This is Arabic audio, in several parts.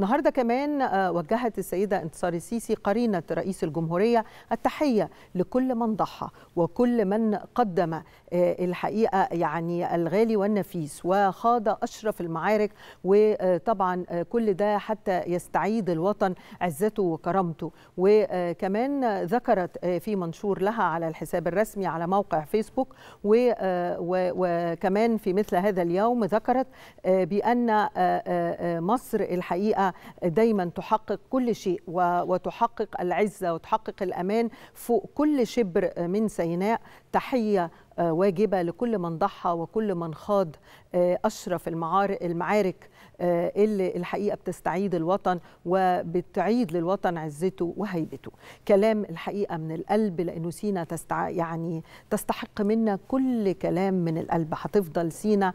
النهارده كمان آه، وجهت السيده انتصار السيسي قرينه رئيس الجمهوريه التحيه لكل من ضحى وكل من قدم آه، الحقيقه يعني الغالي والنفيس وخاض اشرف المعارك وطبعا آه، كل ده حتى يستعيد الوطن عزته وكرامته وكمان ذكرت في منشور لها على الحساب الرسمي على موقع فيسبوك وكمان في مثل هذا اليوم ذكرت بان مصر الحقيقه دايما تحقق كل شيء وتحقق العزه وتحقق الامان فوق كل شبر من سيناء تحيه واجبه لكل من ضحى وكل من خاض آه، اشرف المعارك المعارك آه، اللي الحقيقه بتستعيد الوطن وبتعيد للوطن عزته وهيبته. كلام الحقيقه من القلب لانه سينا تستع يعني تستحق منا كل كلام من القلب هتفضل سينا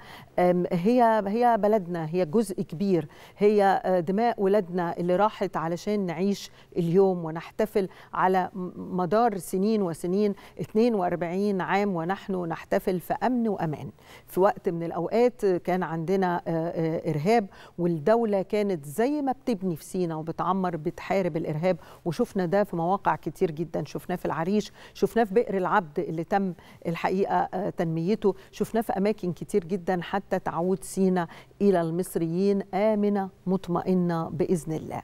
هي هي بلدنا هي جزء كبير هي آه، دماء ولادنا اللي راحت علشان نعيش اليوم ونحتفل على مدار سنين وسنين 42 عام ونحن نحن نحتفل في امن وامان في وقت من الاوقات كان عندنا آه، آه، ارهاب والدوله كانت زي ما بتبني في سينا وبتعمر بتحارب الارهاب وشفنا ده في مواقع كتير جدا شفناه في العريش شفناه في بئر العبد اللي تم الحقيقه آه، تنميته شفناه في اماكن كتير جدا حتى تعود سينا الى المصريين امنه مطمئنه باذن الله